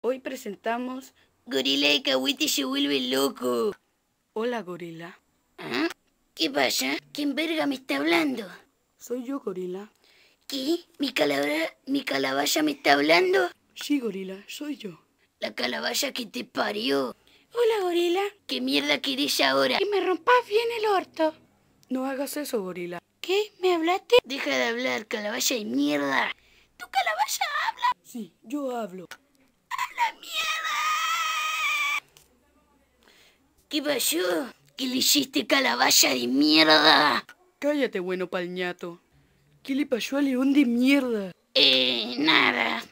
Hoy presentamos Gorila y Cahuete se vuelve loco. Hola, Gorila. ¿Ah? ¿Qué pasa? ¿Quién verga me está hablando? Soy yo, Gorila. ¿Qué? ¿Mi, calabra... ¿Mi calabaza me está hablando? Sí, Gorila, soy yo. La calabaza que te parió. Hola, Gorila. ¿Qué mierda querés ahora? Que me rompas bien el orto. No hagas eso, Gorila. ¿Qué? ¿Me hablaste? Deja de hablar, calabaza de mierda. ¿Tu calabaza habla? Sí, yo hablo. ¿Qué pasó? ¿Qué le hiciste calabaza de mierda? Cállate, bueno palñato. ¿Qué le pasó al león de mierda? Eh, nada.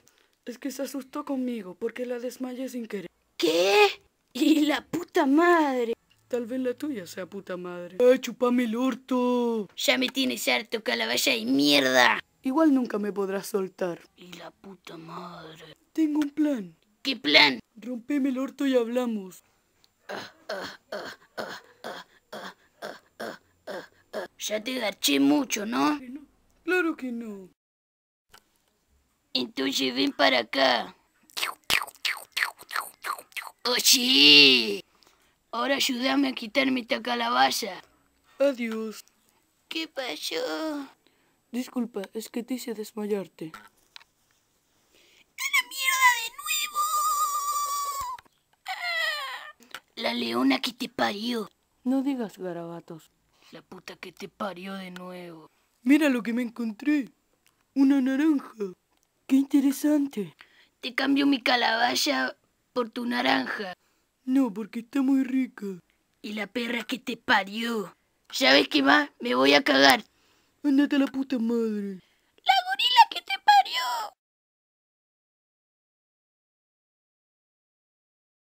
Es que se asustó conmigo porque la desmayé sin querer. ¿Qué? Y la puta madre. Tal vez la tuya sea puta madre. ¡Ay, chupame el orto! Ya me tienes harto, calabaza de mierda. Igual nunca me podrás soltar. Y la puta madre. Tengo un plan. ¿Qué plan? Rompeme el orto y hablamos. Ya te garché mucho, ¿no? Claro que no. Entonces ven para acá. ¡Oh, sí! Ahora ayúdame a quitarme esta calabaza. Adiós. ¿Qué pasó? Disculpa, es que te hice desmayarte. La leona que te parió. No digas garabatos. La puta que te parió de nuevo. Mira lo que me encontré. Una naranja. Qué interesante. Te cambio mi calabaza por tu naranja. No, porque está muy rica. Y la perra que te parió. ves qué va? Me voy a cagar. Ándate a la puta madre.